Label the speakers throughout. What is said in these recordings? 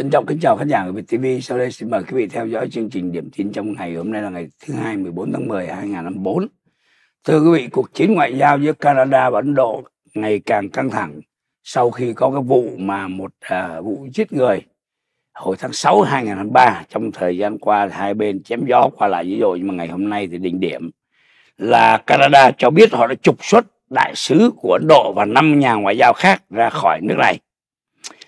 Speaker 1: Trân trọng kính chào khán giả của VTV. Sau đây xin mời quý vị theo dõi chương trình điểm tin trong ngày. Hôm nay là ngày thứ hai 14 tháng 10 2004. Thưa quý vị, cuộc chiến ngoại giao giữa Canada và Ấn Độ ngày càng căng thẳng sau khi có cái vụ mà một à, vụ giết người hồi tháng 6 2003 trong thời gian qua hai bên chém gió qua lại dữ dội nhưng mà ngày hôm nay thì đỉnh điểm là Canada cho biết họ đã trục xuất đại sứ của Ấn Độ và năm nhà ngoại giao khác ra khỏi nước này.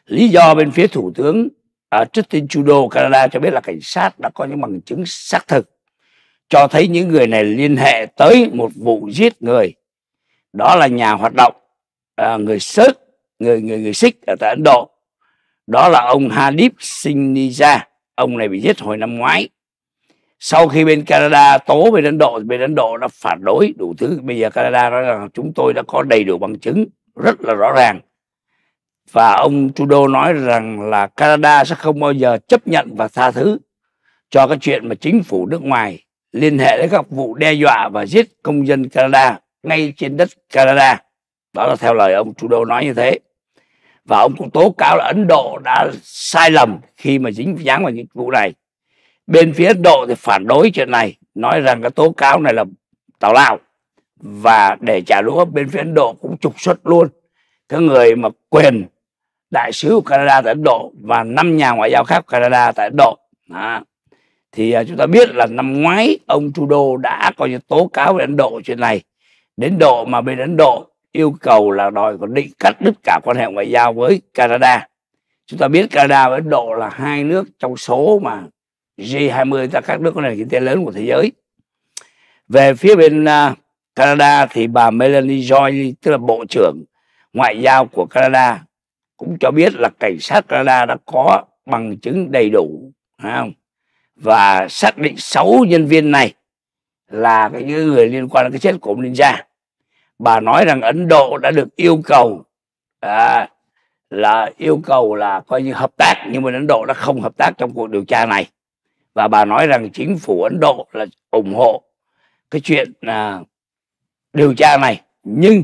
Speaker 1: Lý do bên phía Thủ tướng ở Justin Trudeau Canada cho biết là cảnh sát đã có những bằng chứng xác thực cho thấy những người này liên hệ tới một vụ giết người đó là nhà hoạt động à, người Sớt người người người Sikh ở tại Ấn Độ đó là ông Hadip Sinija ông này bị giết hồi năm ngoái sau khi bên Canada tố bên Ấn Độ bên Ấn Độ đã phản đối đủ thứ bây giờ Canada nói rằng chúng tôi đã có đầy đủ bằng chứng rất là rõ ràng và ông Trudeau nói rằng là Canada sẽ không bao giờ chấp nhận và tha thứ cho cái chuyện mà chính phủ nước ngoài liên hệ đến các vụ đe dọa và giết công dân Canada ngay trên đất Canada. Đó là theo lời ông Trudeau nói như thế. Và ông cũng tố cáo là Ấn Độ đã sai lầm khi mà dính dáng vào những vụ này. Bên phía Ấn Độ thì phản đối chuyện này, nói rằng cái tố cáo này là tào lao. Và để trả đũa, bên phía Ấn Độ cũng trục xuất luôn cái người mà quyền đại sứ của Canada tại Ấn Độ và năm nhà ngoại giao khác Canada tại Ấn Độ đó. thì uh, chúng ta biết là năm ngoái ông Trudeau đã có như tố cáo về Ấn Độ chuyện này đến độ mà bên Ấn Độ yêu cầu là đòi còn định cắt đứt cả quan hệ ngoại giao với Canada chúng ta biết Canada và Ấn Độ là hai nước trong số mà G20 ta các nước có nền kinh tế lớn của thế giới về phía bên uh, Canada thì bà Melanie Joy tức là bộ trưởng Ngoại giao của Canada cũng cho biết là cảnh sát Canada đã có bằng chứng đầy đủ không? và xác định 6 nhân viên này là những người liên quan đến cái chết của ông Ninja. Bà nói rằng Ấn Độ đã được yêu cầu à, là yêu cầu là coi như hợp tác nhưng mà Ấn Độ đã không hợp tác trong cuộc điều tra này và bà nói rằng chính phủ Ấn Độ là ủng hộ cái chuyện à, điều tra này nhưng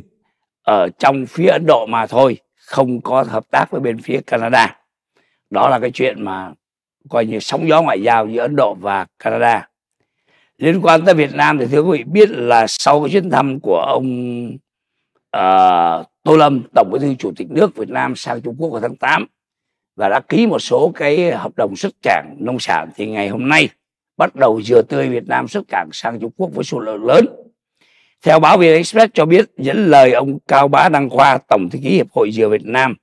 Speaker 1: ở trong phía Ấn Độ mà thôi, không có hợp tác với bên phía Canada. Đó là cái chuyện mà coi như sóng gió ngoại giao giữa Ấn Độ và Canada. Liên quan tới Việt Nam thì thưa quý vị biết là sau cái chuyến thăm của ông uh, Tô Lâm, Tổng bí thư Chủ tịch nước Việt Nam sang Trung Quốc vào tháng 8 và đã ký một số cái hợp đồng xuất cảng nông sản thì ngày hôm nay bắt đầu dừa tươi Việt Nam xuất cảng sang Trung Quốc với số lượng lớn theo báo Việt Express cho biết, dẫn lời ông Cao Bá Đăng Khoa, Tổng thư ký Hiệp hội Dừa Việt Nam,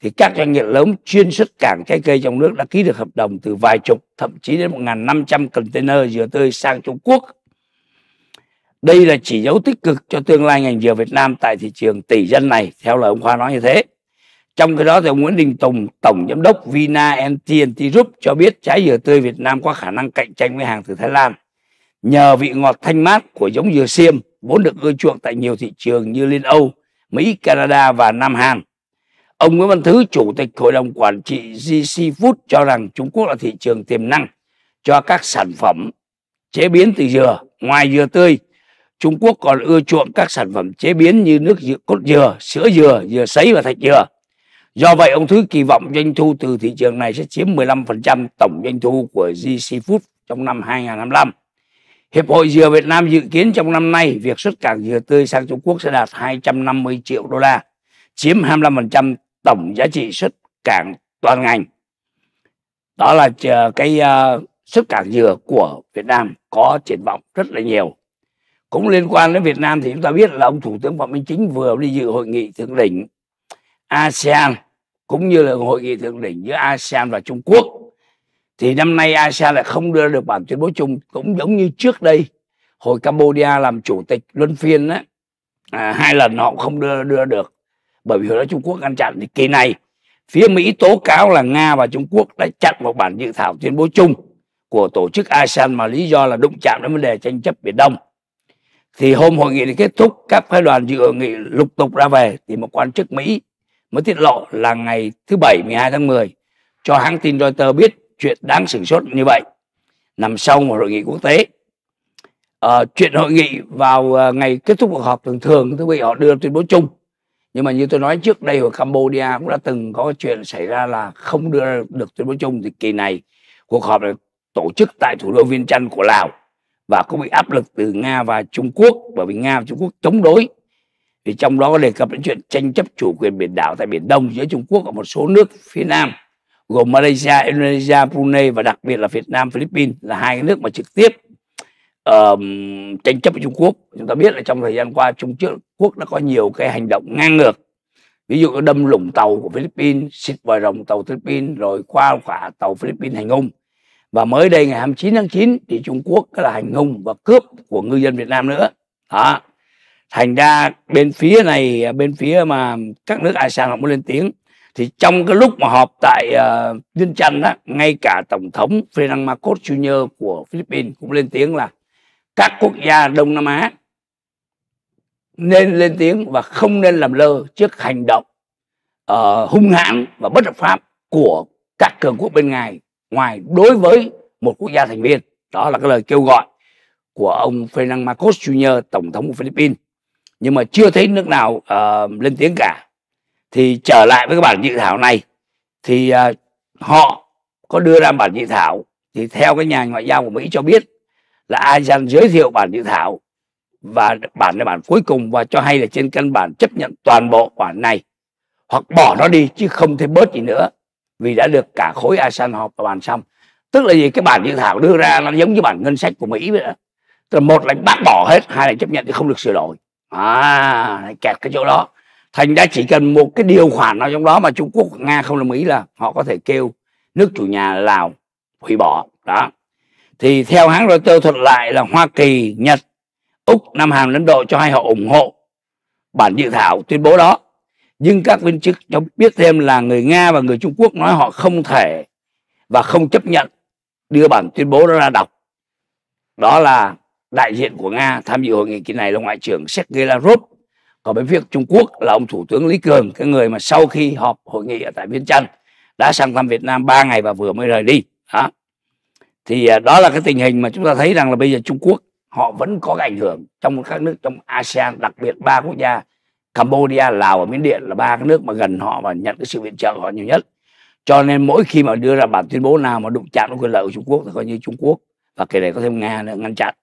Speaker 1: thì các doanh nghiệp lớn chuyên xuất cảng trái cây trong nước đã ký được hợp đồng từ vài chục, thậm chí đến 1.500 container dừa tươi sang Trung Quốc. Đây là chỉ dấu tích cực cho tương lai ngành dừa Việt Nam tại thị trường tỷ dân này, theo lời ông Khoa nói như thế. Trong khi đó thì ông Nguyễn Đình Tùng, Tổng Giám đốc Vina NTNT Group cho biết trái dừa tươi Việt Nam có khả năng cạnh tranh với hàng từ Thái Lan nhờ vị ngọt thanh mát của giống dừa xiêm vốn được ưa chuộng tại nhiều thị trường như Liên Âu, Mỹ, Canada và Nam Hàn. Ông Nguyễn Văn Thứ, Chủ tịch Hội đồng Quản trị GC Food cho rằng Trung Quốc là thị trường tiềm năng cho các sản phẩm chế biến từ dừa. Ngoài dừa tươi, Trung Quốc còn ưa chuộng các sản phẩm chế biến như nước dừa, cốt dừa, sữa dừa, dừa sấy và thạch dừa. Do vậy, ông Thứ kỳ vọng doanh thu từ thị trường này sẽ chiếm 15% tổng doanh thu của GC Food trong năm 2025. Hiệp hội dừa Việt Nam dự kiến trong năm nay việc xuất cảng dừa tươi sang Trung Quốc sẽ đạt 250 triệu đô la, chiếm 25% tổng giá trị xuất cảng toàn ngành. Đó là cái ờ, xuất cảng dừa của Việt Nam có triển vọng rất là nhiều. Cũng liên quan đến Việt Nam thì chúng ta biết là ông Thủ tướng Phạm Minh Chính vừa đi dự hội nghị thượng đỉnh ASEAN cũng như là hội nghị thượng đỉnh giữa ASEAN và Trung Quốc thì năm nay ASEAN lại không đưa được bản tuyên bố chung cũng giống như trước đây hồi Cambodia làm chủ tịch luân phiên á à, hai lần họ không đưa đưa được bởi vì hồi đó Trung Quốc ngăn chặn thì kỳ này phía Mỹ tố cáo là Nga và Trung Quốc đã chặn một bản dự thảo tuyên bố chung của tổ chức ASEAN mà lý do là đụng chạm đến vấn đề tranh chấp Biển Đông thì hôm hội nghị này kết thúc các phái đoàn dự hội nghị lục tục ra về thì một quan chức Mỹ mới tiết lộ là ngày thứ bảy 12 tháng 10 cho hãng tin Reuters biết chuyện đáng sửng sốt như vậy nằm sau một hội nghị quốc tế à, chuyện hội nghị vào ờ, ngày kết thúc cuộc họp thường thường thưa quý vị họ đưa tuyên bố chung nhưng mà như tôi nói trước đây ở Cambodia cũng đã từng có chuyện xảy ra là không đưa được tuyên bố chung thì kỳ này cuộc họp được tổ chức tại thủ đô Viên Chăn của Lào và cũng bị áp lực từ Nga và Trung Quốc bởi vì Nga và Trung Quốc chống đối thì trong đó có đề cập đến chuyện tranh chấp chủ quyền biển đảo tại Biển Đông giữa Trung Quốc và một số nước phía Nam gồm Malaysia, Indonesia, Brunei và đặc biệt là Việt Nam, Philippines là hai cái nước mà trực tiếp uh, tranh chấp với Trung Quốc. Chúng ta biết là trong thời gian qua Trung Quốc đã có nhiều cái hành động ngang ngược. Ví dụ đâm lủng tàu của Philippines, xịt vòi rồng tàu Philippines rồi qua khỏa tàu Philippines hành hung. Và mới đây ngày 29 tháng 9 thì Trung Quốc là hành hung và cướp của ngư dân Việt Nam nữa. Đó. Thành ra bên phía này, bên phía mà các nước ASEAN họ muốn lên tiếng thì trong cái lúc mà họp tại uh, Viên Chăn đó, ngay cả Tổng thống Ferdinand Marcos Jr. của Philippines cũng lên tiếng là các quốc gia Đông Nam Á nên lên tiếng và không nên làm lơ trước hành động uh, hung hãn và bất hợp pháp của các cường quốc bên ngoài ngoài đối với một quốc gia thành viên đó là cái lời kêu gọi của ông Ferdinand Marcos Jr. tổng thống của Philippines nhưng mà chưa thấy nước nào uh, lên tiếng cả thì trở lại với cái bản dự thảo này thì uh, họ có đưa ra bản dự thảo thì theo cái nhà ngoại giao của Mỹ cho biết là ASEAN giới thiệu bản dự thảo và bản là bản cuối cùng và cho hay là trên căn bản chấp nhận toàn bộ bản này hoặc bỏ nó đi chứ không thêm bớt gì nữa vì đã được cả khối ASEAN họp và bàn xong tức là gì cái bản dự thảo đưa ra nó giống như bản ngân sách của Mỹ vậy đó. tức là một là bác bỏ hết hai là chấp nhận thì không được sửa đổi à kẹt cái chỗ đó thành ra chỉ cần một cái điều khoản nào trong đó mà trung quốc nga không đồng ý là họ có thể kêu nước chủ nhà lào hủy bỏ đó thì theo hãng reuters thuật lại là hoa kỳ nhật úc nam hàn ấn độ cho hai họ ủng hộ bản dự thảo tuyên bố đó nhưng các viên chức cho biết thêm là người nga và người trung quốc nói họ không thể và không chấp nhận đưa bản tuyên bố đó ra đọc đó là đại diện của nga tham dự hội nghị kỳ này là ngoại trưởng sergei lavrov còn bên phía trung quốc là ông thủ tướng lý cường cái người mà sau khi họp hội nghị ở tại viễn chăn đã sang thăm việt nam 3 ngày và vừa mới rời đi đó thì à, đó là cái tình hình mà chúng ta thấy rằng là bây giờ trung quốc họ vẫn có cái ảnh hưởng trong các nước trong asean đặc biệt ba quốc gia cambodia lào và miến điện là ba cái nước mà gần họ và nhận cái sự viện trợ của họ nhiều nhất cho nên mỗi khi mà đưa ra bản tuyên bố nào mà đụng chạm đến quyền lợi của Trung Quốc thì coi như Trung Quốc và kể này có thêm Nga nữa ngăn chặn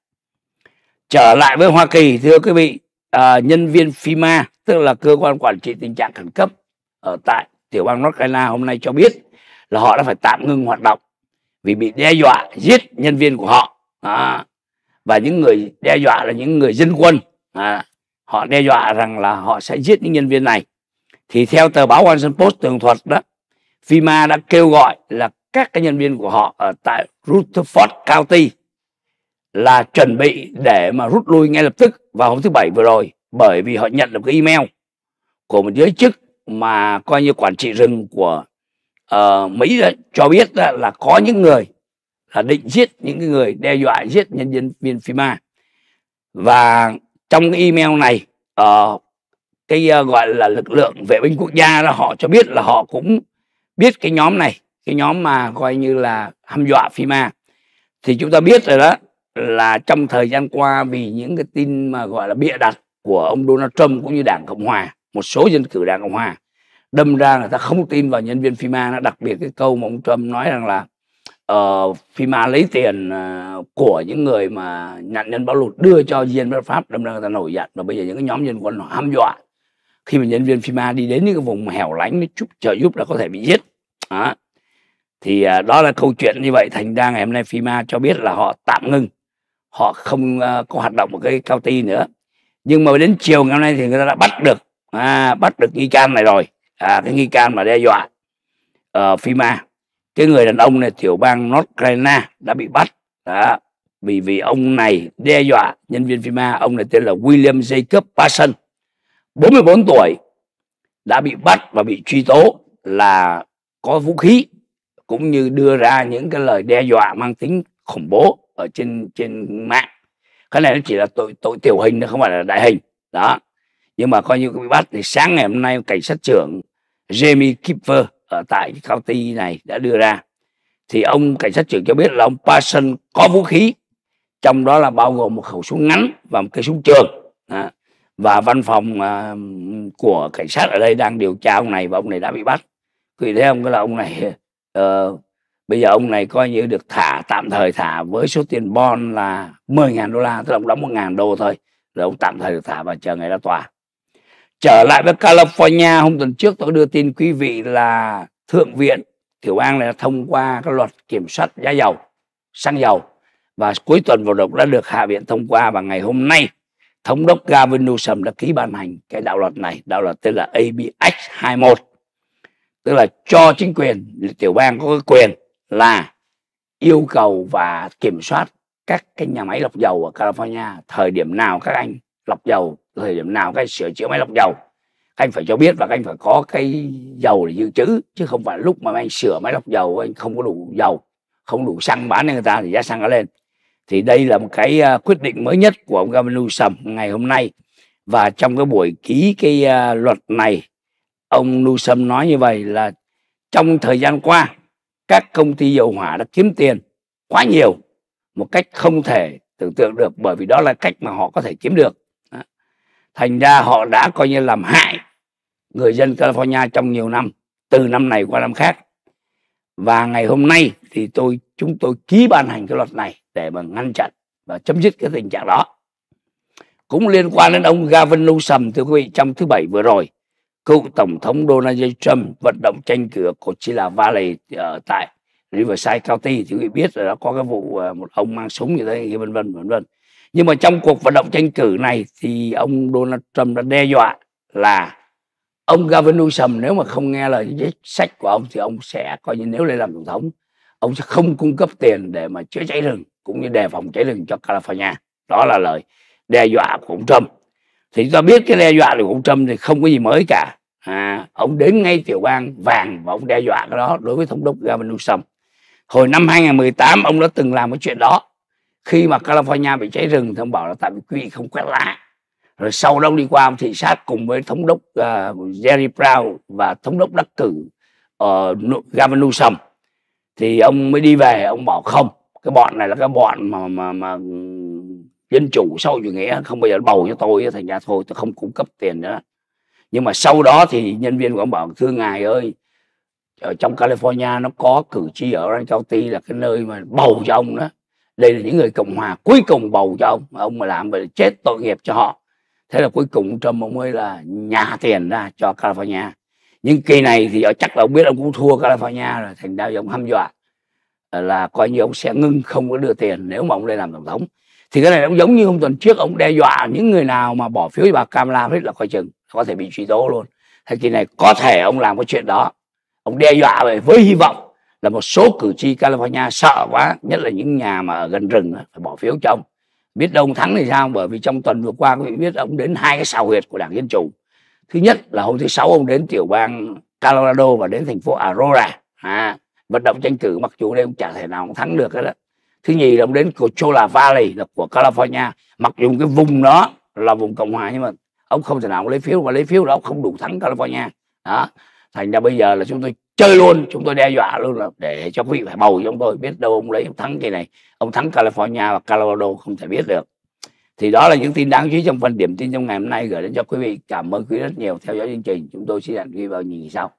Speaker 1: trở lại với Hoa Kỳ thưa quý vị à, nhân viên FEMA, tức là cơ quan quản trị tình trạng khẩn cấp ở tại tiểu bang North Carolina hôm nay cho biết là họ đã phải tạm ngừng hoạt động vì bị đe dọa giết nhân viên của họ à, và những người đe dọa là những người dân quân à, họ đe dọa rằng là họ sẽ giết những nhân viên này thì theo tờ báo Washington Post tường thuật đó FEMA đã kêu gọi là các cái nhân viên của họ ở tại Rutherford County là chuẩn bị để mà rút lui ngay lập tức vào hôm thứ bảy vừa rồi bởi vì họ nhận được cái email của một giới chức mà coi như quản trị rừng của uh, Mỹ đó, cho biết đó, là có những người là định giết những cái người đe dọa giết nhân viên viên FIMA và trong cái email này uh, cái uh, gọi là lực lượng vệ binh quốc gia đó họ cho biết là họ cũng biết cái nhóm này cái nhóm mà coi như là hăm dọa FIMA thì chúng ta biết rồi đó là trong thời gian qua vì những cái tin mà gọi là bịa đặt của ông Donald Trump cũng như Đảng Cộng Hòa, một số dân cử Đảng Cộng Hòa đâm ra là ta không tin vào nhân viên FIMA nó đặc biệt cái câu mà ông Trump nói rằng là uh, ờ, FIMA lấy tiền uh, của những người mà nạn nhân bão lụt đưa cho dân bất pháp đâm ra người ta nổi giận và bây giờ những cái nhóm dân quân họ hăm dọa khi mà nhân viên FIMA đi đến những cái vùng hẻo lánh nó chút trợ giúp là có thể bị giết đó. thì uh, đó là câu chuyện như vậy thành ra ngày hôm nay FIMA cho biết là họ tạm ngưng họ không à, có hoạt động một cái cao ti nữa nhưng mà đến chiều ngày hôm nay thì người ta đã bắt được à, bắt được nghi can này rồi à, cái nghi can mà đe dọa ở ờ, uh, Fima cái người đàn ông này tiểu bang North Carolina đã bị bắt đó. vì vì ông này đe dọa nhân viên phima ông này tên là William Jacob Parson 44 tuổi đã bị bắt và bị truy tố là có vũ khí cũng như đưa ra những cái lời đe dọa mang tính khủng bố ở trên trên mạng cái này nó chỉ là tội tội tiểu hình nó không phải là đại hình đó nhưng mà coi như bị bắt thì sáng ngày hôm nay cảnh sát trưởng Jamie Kipper ở tại county này đã đưa ra thì ông cảnh sát trưởng cho biết là ông Parson có vũ khí trong đó là bao gồm một khẩu súng ngắn và một cây súng trường à, và văn phòng à, của cảnh sát ở đây đang điều tra ông này và ông này đã bị bắt quý thấy không cái là ông này uh, bây giờ ông này coi như được thả tạm thời thả với số tiền bon là 10.000 đô la tức là ông đóng 1.000 đô thôi rồi ông tạm thời được thả và chờ ngày ra tòa trở lại với California hôm tuần trước tôi đưa tin quý vị là thượng viện tiểu bang này đã thông qua các luật kiểm soát giá dầu xăng dầu và cuối tuần vừa rồi đã được hạ viện thông qua và ngày hôm nay thống đốc Gavin Newsom đã ký ban hành cái đạo luật này đạo luật tên là ABX 21 tức là cho chính quyền tiểu bang có cái quyền là yêu cầu và kiểm soát các cái nhà máy lọc dầu ở California thời điểm nào các anh lọc dầu thời điểm nào các anh sửa chữa máy lọc dầu các anh phải cho biết và các anh phải có cái dầu để dự trữ chứ không phải lúc mà anh sửa máy lọc dầu anh không có đủ dầu không đủ xăng bán cho người ta thì giá xăng nó lên thì đây là một cái à, quyết định mới nhất của ông Gavin Newsom ngày hôm nay và trong cái buổi ký cái à, luật này ông Newsom nói như vậy là trong thời gian qua các công ty dầu hỏa đã kiếm tiền quá nhiều một cách không thể tưởng tượng được bởi vì đó là cách mà họ có thể kiếm được thành ra họ đã coi như làm hại người dân California trong nhiều năm từ năm này qua năm khác và ngày hôm nay thì tôi chúng tôi ký ban hành cái luật này để mà ngăn chặn và chấm dứt cái tình trạng đó cũng liên quan đến ông Gavin Newsom thưa quý vị trong thứ bảy vừa rồi cựu tổng thống Donald Trump vận động tranh cử của chỉ là Valley ở ờ, tại Riverside County thì quý vị biết là đã có cái vụ ờ, một ông mang súng như thế vân vân vân vân nhưng mà trong cuộc vận động tranh cử này thì ông Donald Trump đã đe dọa là ông Gavin Newsom nếu mà không nghe lời sách của ông thì ông sẽ coi như nếu lên làm tổng thống ông sẽ không cung cấp tiền để mà chữa cháy rừng cũng như đề phòng cháy rừng cho California đó là lời đe dọa của ông Trump thì chúng ta biết cái đe dọa của ông Trump thì không có gì mới cả à, ông đến ngay tiểu bang vàng và ông đe dọa cái đó đối với thống đốc Gavin Newsom. Hồi năm 2018 ông đã từng làm cái chuyện đó. Khi mà California bị cháy rừng thì ông bảo là tại vì quý vị không quét lá. Rồi sau đó đi qua ông thị sát cùng với thống đốc uh, Jerry Brown và thống đốc đắc cử uh, Gavin Newsom. Thì ông mới đi về ông bảo không cái bọn này là cái bọn mà mà mà ừ, dân chủ sau chủ nghĩa không bao giờ bầu cho tôi thành ra thôi tôi không cung cấp tiền nữa nhưng mà sau đó thì nhân viên của ông bảo thưa ngài ơi ở trong California nó có cử tri ở Orange County là cái nơi mà bầu cho ông đó đây là những người cộng hòa cuối cùng bầu cho ông mà ông mà làm vậy chết tội nghiệp cho họ thế là cuối cùng Trump ông mới là nhà tiền ra cho California nhưng kỳ này thì chắc là ông biết ông cũng thua California rồi thành ra ông hăm dọa là coi như ông sẽ ngưng không có đưa tiền nếu mà ông lên làm tổng thống thì cái này nó giống như hôm tuần trước ông đe dọa những người nào mà bỏ phiếu cho bà Kamala hết là coi chừng có thể bị truy tố luôn thế thì này có thể ông làm cái chuyện đó ông đe dọa về với hy vọng là một số cử tri California sợ quá nhất là những nhà mà ở gần rừng phải bỏ phiếu cho ông biết đâu ông thắng thì sao bởi vì trong tuần vừa qua quý vị biết ông đến hai cái xào huyệt của đảng dân chủ thứ nhất là hôm thứ sáu ông đến tiểu bang Colorado và đến thành phố Aurora à, vận động tranh cử mặc dù đây ông chả thể nào ông thắng được hết đó thứ nhì là ông đến của Coachella Valley là của California mặc dù cái vùng đó là vùng cộng hòa nhưng mà ông không thể nào lấy phiếu và lấy phiếu đó không đủ thắng California đó thành ra bây giờ là chúng tôi chơi luôn chúng tôi đe dọa luôn là để cho quý vị phải bầu chúng tôi biết đâu ông lấy ông thắng cái này ông thắng California và Colorado không thể biết được thì đó là những tin đáng chú ý trong phần điểm tin trong ngày hôm nay gửi đến cho quý vị cảm ơn quý vị rất nhiều theo dõi chương trình chúng tôi xin hẹn quý vị vào nhìn sau